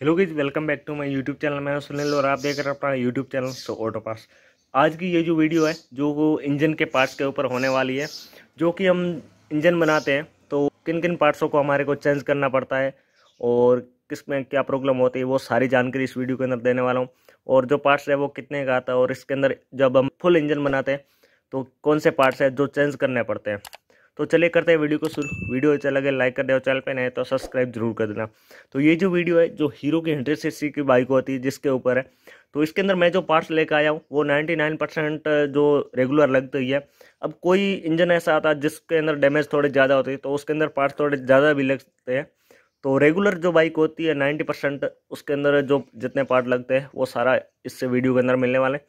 hello guys welcome back to my YouTube channel मैं सुनील और आप देख रहे हैं अपना यूट्यूब चैनल सो ऑटो पास आज की ये जो वीडियो है जो वो इंजन के पार्ट्स के ऊपर होने वाली है जो कि हम इंजन बनाते हैं तो किन किन पार्ट्सों को हमारे को चेंज करना पड़ता है और किस में क्या प्रॉब्लम होती है वो सारी जानकारी इस वीडियो के अंदर देने वाला हूँ और जो पार्ट्स है वो कितने का आता है और इसके अंदर जब हम फुल इंजन बनाते हैं तो कौन से पार्ट्स हैं जो चेंज करने पड़ते हैं तो चले करते हैं वीडियो को शुरू वीडियो अच्छा लगे लाइक कर दे और चैनल पे नए तो सब्सक्राइब जरूर कर देना तो ये जो वीडियो है जो हीरो की हंड्रेड सी की बाइक होती है जिसके ऊपर है तो इसके अंदर मैं जो पार्ट्स लेकर आया हूँ वो नाइन्टी नाइन परसेंट जो रेगुलर लगती ही है अब कोई इंजन ऐसा आता है जिसके अंदर डैमेज थोड़े ज़्यादा होते हैं तो उसके अंदर पार्ट्स थोड़े ज़्यादा भी लगते हैं तो रेगुलर जो बाइक होती है नाइन्टी परसेंट उसके अंदर जो जितने पार्ट लगते हैं वो सारा इससे वीडियो के अंदर मिलने वाले हैं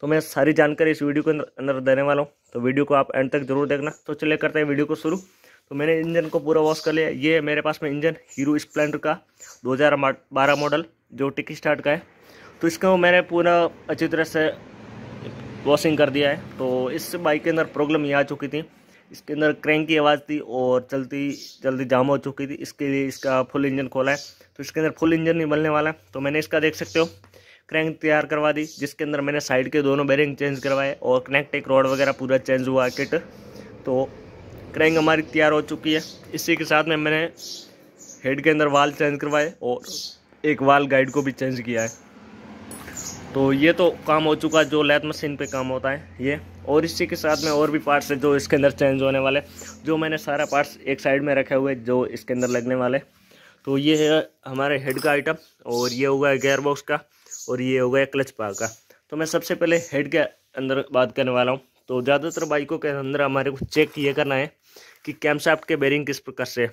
तो मैं सारी जानकारी इस वीडियो के अंदर देने वाला हूँ तो वीडियो को आप एंड तक जरूर देखना तो चले करते हैं वीडियो को शुरू तो मैंने इंजन को पूरा वॉश कर लिया ये मेरे पास में इंजन हीरो स्प्लेंडर का दो मॉडल जो टिक स्टार्ट का है तो इसको मैंने पूरा अच्छी तरह से वॉशिंग कर दिया है तो इस बाइक के अंदर प्रॉब्लम ये आ चुकी थी इसके अंदर क्रैंक की आवाज़ थी और चलती जल्दी जाम हो चुकी थी इसके लिए इसका फुल इंजन खोला है तो इसके अंदर फुल इंजन नहीं बनने वाला है तो मैंने इसका देख सकते हो क्रैंक तैयार करवा दी जिसके अंदर मैंने साइड के दोनों बेरिंग चेंज करवाए और एक रॉड वगैरह पूरा चेंज हुआ किट तो क्रैंक हमारी तैयार हो चुकी है इसी के साथ में मैंने हेड के अंदर वाल चेंज करवाए और एक वाल गाइड को भी चेंज किया है तो ये तो काम हो चुका जो लैथ मशीन पे काम होता है ये और इसी के साथ में और भी पार्ट्स है जो इसके अंदर चेंज होने वाले जो मैंने सारा पार्ट्स एक साइड में रखे हुए जो इसके अंदर लगने वाले तो ये है हमारे हेड का आइटम और ये हुआ है गेयर बॉक्स का और ये हो गया क्लच पार का तो मैं सबसे पहले हेड के अंदर बात करने वाला हूँ तो ज़्यादातर बाइकों के अंदर हमारे को चेक ये करना है कि कैमसाफ्ट के बेरिंग किस प्रकार से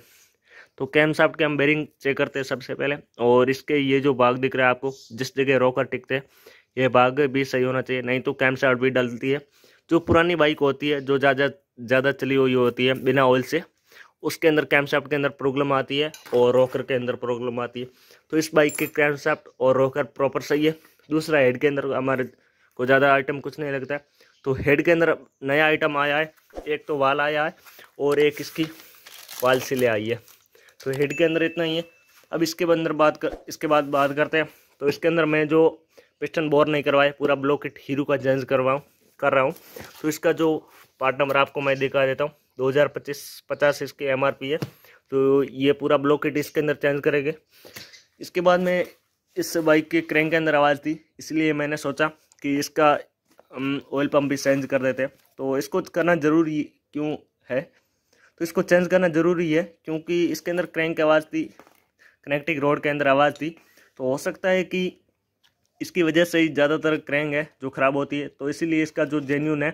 तो कैम साफ्ट के हम बेरिंग चेक करते हैं सबसे पहले और इसके ये जो भाग दिख रहा है आपको जिस जगह रोकर टिकते हैं ये भाग भी सही होना चाहिए नहीं तो कैम साफ्ट भी डलती है जो पुरानी बाइक होती है जो ज़्यादा ज़्यादा चली हुई होती है बिना ऑयल से उसके अंदर कैमसेप्ट के अंदर प्रॉब्लम आती है और रोकर के अंदर प्रॉब्लम आती है तो इस बाइक के कैमसेप्ट और रोकर प्रॉपर सही है दूसरा हेड के अंदर हमारे को ज़्यादा आइटम कुछ नहीं लगता है तो हेड के अंदर नया आइटम आया है एक तो वाल आया है और एक इसकी वाल सिले आई है तो हेड के अंदर इतना ही है अब इसके अंदर बात कर इसके बाद बात करते हैं तो इसके अंदर मैं जो पिस्टन बोर नहीं करवाए पूरा ब्लॉकेट हीरो का चेंज करवाऊँ कर रहा हूँ तो इसका जो पार्ट नंबर आपको मैं दिखा देता हूँ दो हज़ार पच्चीस पचास इसकी एम आर पी है तो ये पूरा ब्लॉक किट इसके अंदर चेंज करेंगे इसके बाद में इस बाइक के क्रैंक के अंदर आवाज़ थी इसलिए मैंने सोचा कि इसका ऑयल पम्प भी चेंज कर देते हैं तो इसको करना ज़रूरी क्यों है तो इसको चेंज करना ज़रूरी है क्योंकि इसके अंदर क्रैंक की आवाज़ थी कनेक्टिंग रोड के अंदर आवाज़ थी तो हो सकता है कि इसकी वजह से ही ज़्यादातर क्रैंक है जो ख़राब होती है तो इसीलिए इसका जो जेन्यून है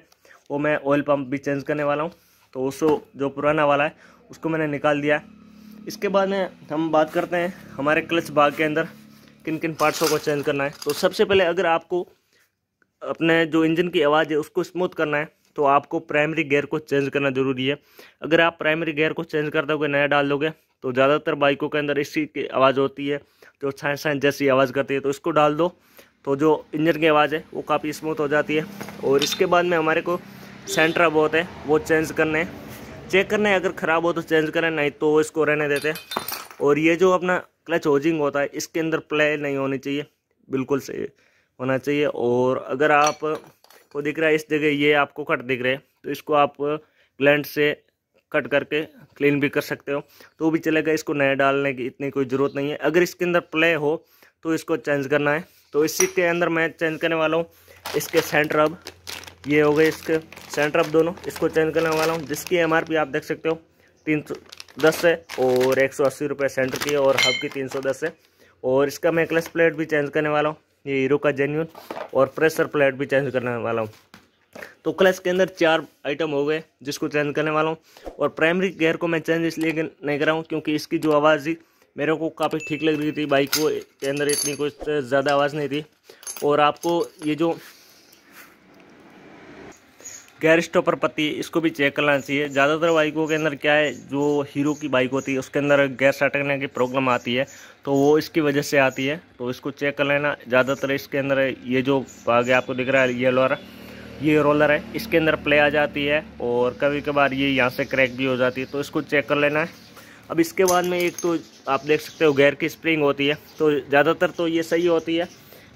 वो मैं ऑयल पंप भी चेंज करने वाला हूँ तो उस जो पुराना वाला है उसको मैंने निकाल दिया इसके बाद में हम बात करते हैं हमारे क्लच बाग के अंदर किन किन पार्ट्सों को चेंज करना है तो सबसे पहले अगर आपको अपने जो इंजन की आवाज़ है उसको स्मूथ करना है तो आपको प्राइमरी गेयर को चेंज करना ज़रूरी है अगर आप प्राइमरी गेयर को चेंज कर दोगे नया डाल दोगे तो ज़्यादातर बाइकों के अंदर इसी की आवाज़ होती है जो छाए छाए जैसी आवाज़ करती है तो इसको डाल दो तो जो इंजन की आवाज़ है वो काफ़ी स्मूथ हो जाती है और इसके बाद में हमारे को सेंटर बहुत है वो चेंज करने चेक करने अगर ख़राब हो तो चेंज करें नहीं तो इसको रहने देते और ये जो अपना क्लच होजिंग होता है इसके अंदर प्ले नहीं होनी चाहिए बिल्कुल सही होना चाहिए और अगर आप को दिख रहा है इस जगह ये आपको कट दिख रहा है तो इसको आप ग्लैंड से कट करके क्लीन भी कर सकते हो तो भी चलेगा इसको नया डालने की इतनी कोई ज़रूरत नहीं है अगर इसके अंदर प्ले हो तो इसको चेंज करना है तो इसी के अंदर मैं चेंज करने वाला हूँ इसके सेंटर अब ये हो गए इसके सेंटर ऑफ दोनों इसको चेंज करने वाला हूँ जिसकी एम आप देख सकते हो तीन दस है और एक सौ अस्सी रुपये सेंटर की है और हब की तीन सौ दस है और इसका मैं क्लच प्लेट भी चेंज करने वाला हूँ ये हीरो का जेन्यून और प्रेशर प्लेट भी चेंज करने वाला हूँ तो क्लच के अंदर चार आइटम हो गए जिसको चेंज करने वाला हूँ और प्राइमरी गेयर को मैं चेंज इसलिए नहीं कर रहा हूँ क्योंकि इसकी जो आवाज़ थी मेरे को काफ़ी ठीक लग रही थी बाइक को के अंदर इतनी कुछ ज़्यादा आवाज़ नहीं थी और आपको ये जो गैर स्टॉपर पत्ती इसको भी चेक करना चाहिए ज़्यादातर बाइकों के अंदर क्या है जो हीरो की बाइक होती है उसके अंदर गैर सटकने की प्रॉब्लम आती है तो वो इसकी वजह से आती है तो इसको चेक कर लेना ज़्यादातर इसके अंदर ये जो आगे आपको दिख रहा है येलो ये रोलर है इसके अंदर प्ले आ जाती है और कभी कभार ये यहाँ से क्रैक भी हो जाती है तो इसको चेक कर लेना है अब इसके बाद में एक तो आप देख सकते हो गेयर की स्प्रिंग होती है तो ज़्यादातर तो ये सही होती है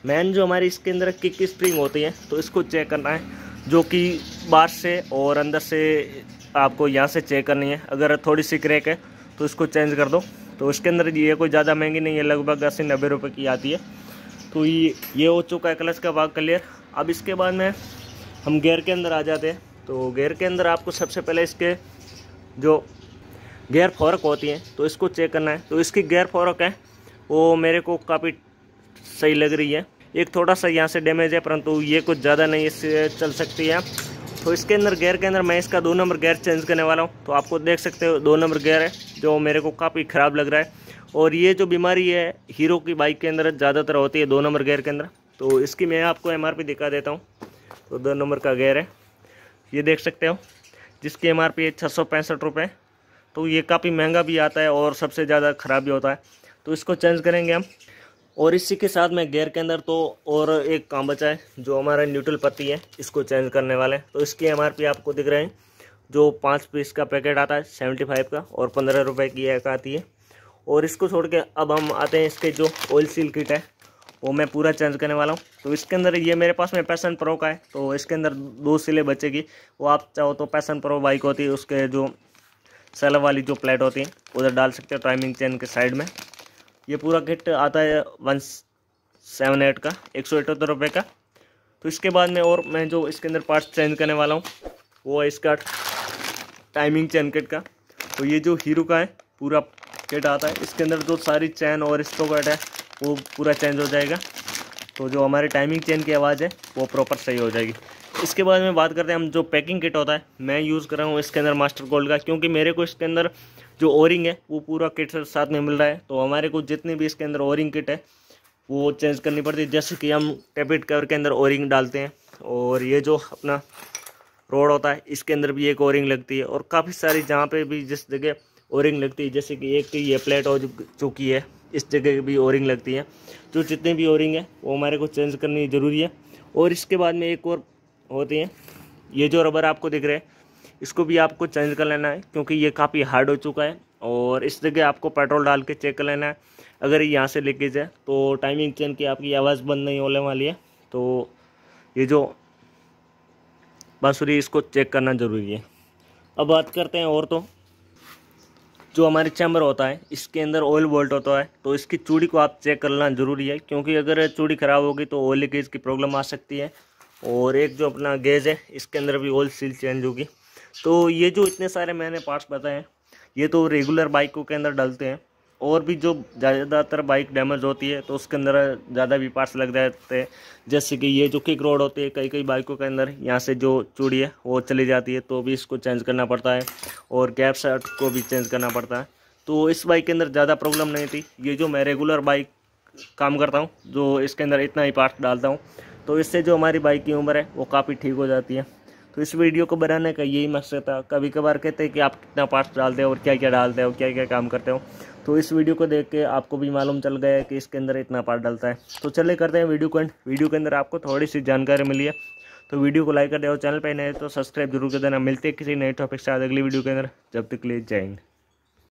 मैन जो हमारी इसके अंदर किक की स्प्रिंग होती है तो इसको चेक करना है जो कि बाहर से और अंदर से आपको यहाँ से चेक करनी है अगर थोड़ी सी क्रैक है तो इसको चेंज कर दो तो इसके अंदर ये कोई ज़्यादा महंगी नहीं है लगभग अस्सी नब्बे रुपये की आती है तो ये ये हो चुका है क्लच का भाग क्लियर अब इसके बाद में हम गेयर के अंदर आ जाते हैं तो गेयर के अंदर आपको सबसे पहले इसके जो गेयर फॉरक होती हैं तो इसको चेक करना है तो इसकी गेयर फॉरक है वो मेरे को काफ़ी सही लग रही है एक थोड़ा सा यहाँ से डैमेज है परंतु ये कुछ ज़्यादा नहीं इससे चल सकती है तो इसके अंदर गेयर के अंदर मैं इसका दो नंबर गेयर चेंज करने वाला हूँ तो आपको देख सकते हो दो नंबर गेयर है जो मेरे को काफ़ी ख़राब लग रहा है और ये जो बीमारी है हीरो की बाइक के अंदर ज़्यादातर होती है दो नंबर गेयर के अंदर तो इसकी मैं आपको एम दिखा देता हूँ तो दो नंबर का गेयर है ये देख सकते हो जिसकी एम आर पी है छः सौ पैंसठ रुपये तो ये काफ़ी महंगा भी आता है और सबसे ज़्यादा ख़राब भी होता है तो इसको चेंज करेंगे हम और इसी के साथ में गेयर के अंदर तो और एक काम बचा है जो हमारा न्यूट्रल पत्ती है इसको चेंज करने वाले हैं तो इसकी एम आपको दिख रहे हैं जो पाँच पीस का पैकेट आता है सेवेंटी फाइव का और पंद्रह रुपये की एक आती है और इसको छोड़ के अब हम आते हैं इसके जो ऑयल सील किट है वो मैं पूरा चेंज करने वाला हूँ तो इसके अंदर ये मेरे पास में पैसन प्रो का है तो इसके अंदर दो सिले बचेगी वो आप चाहो तो पैसन प्रो बाइक होती है उसके जो सेल वाली जो प्लेट होती है उधर डाल सकते हो टाइमिंग चेन के साइड में ये पूरा किट आता है वन सेवन एट का एक सौ अठहत्तर रुपये का तो इसके बाद में और मैं जो इसके अंदर पार्ट्स चेंज करने वाला हूँ वो है इसका टाइमिंग चैन किट का तो ये जो हीरो का है पूरा किट आता है इसके अंदर जो सारी चैन और कट है वो पूरा चेंज हो जाएगा तो जो हमारे टाइमिंग चैन की आवाज़ है वो प्रॉपर सही हो जाएगी इसके बाद में बात करते हैं हम जो पैकिंग किट होता है मैं यूज़ कर रहा हूँ इसके अंदर मास्टर गोल्ड का क्योंकि मेरे को इसके अंदर जो ओरिंग है वो पूरा किट साथ में मिल रहा है तो हमारे को जितनी भी इसके अंदर ओरिंग किट है वो चेंज करनी पड़ती है जैसे कि हम टेबिट कवर के अंदर ओरिंग डालते हैं और ये जो अपना रोड होता है इसके अंदर भी एक ओरिंग लगती है और काफ़ी सारी जहाँ पे भी जिस जगह ओरिंग लगती है जैसे कि एक ये प्लेट हो चुकी है इस जगह भी ओरिंग लगती है जो जितने भी ओरिंग है वो हमारे को चेंज करनी ज़रूरी है और इसके बाद में एक और होती हैं ये जो रबर आपको दिख रहा है इसको भी आपको चेंज कर लेना है क्योंकि ये काफ़ी हार्ड हो चुका है और इस जगह आपको पेट्रोल डाल के चेक कर लेना है अगर ये यहाँ से लीकेज है तो टाइमिंग चेंज की आपकी आवाज़ बंद नहीं होने वाली है तो ये जो बांसुरी इसको चेक करना ज़रूरी है अब बात करते हैं और तो जो हमारे चैम्बर होता है इसके अंदर ऑयल बोल्ट होता है तो इसकी चूड़ी को आप चेक करना ज़रूरी है क्योंकि अगर चूड़ी ख़राब होगी तो ऑयल लीकेज की प्रॉब्लम आ सकती है और एक जो अपना गेज है इसके अंदर भी ऑयल सील चेंज होगी तो ये जो इतने सारे मैंने पार्ट्स बताए हैं ये तो रेगुलर बाइकों के अंदर डलते हैं और भी जो ज़्यादातर बाइक डैमेज होती है तो उसके अंदर ज़्यादा भी पार्ट्स लग जाते हैं जैसे कि ये जो किक रोड होती है कई कई बाइकों के अंदर यहाँ से जो चूड़ी है वो चली जाती है तो भी इसको चेंज करना पड़ता है और गैप शर्ट को भी चेंज करना पड़ता है तो इस बाइक के अंदर ज़्यादा प्रॉब्लम नहीं थी ये जो मैं रेगुलर बाइक काम करता हूँ जो इसके अंदर इतना ही पार्ट डालता हूँ तो इससे जो हमारी बाइक की उम्र है वो काफ़ी ठीक हो जाती है तो इस वीडियो को बनाने का यही मकसद था कभी कभार कहते हैं कि आप कितना पार्ट्स डालते हो और क्या क्या डालते हो क्या क्या काम करते हो तो इस वीडियो को देख के आपको भी मालूम चल गया है कि इसके अंदर इतना पार्ट डालता है तो चले करते हैं वीडियो को एंड वीडियो के अंदर आपको थोड़ी सी जानकारी मिली है तो वीडियो को लाइक कर दे और चैनल पर नहीं तो सब्सक्राइब जरूर कर देना मिलते हैं किसी नए टॉपिक से आज अगली वीडियो के अंदर जब तक लिए जय हिंद